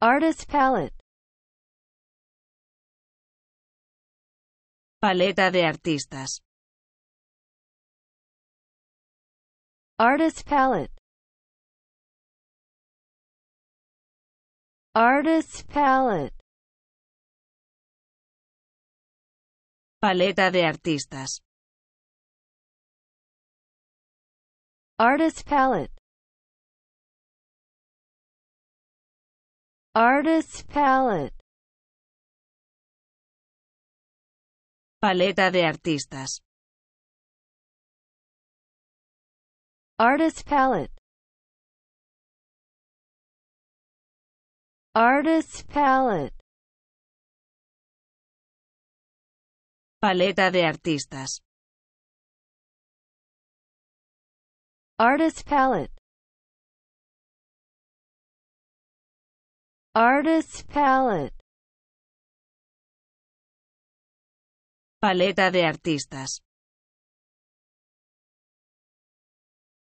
Artist palette. Paleta de artistas. Artist palette. Artist palette. Paleta de artistas. Artist palette. Artist palette. Paleta de artistas. Artist palette. Artist palette. Paleta de artistas. Artist palette. Artist palette. Paleta de artistas.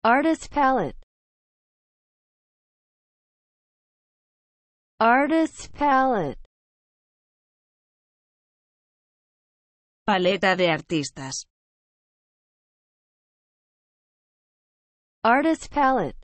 Artist palette. Artist palette. Paleta de artistas. Artist palette.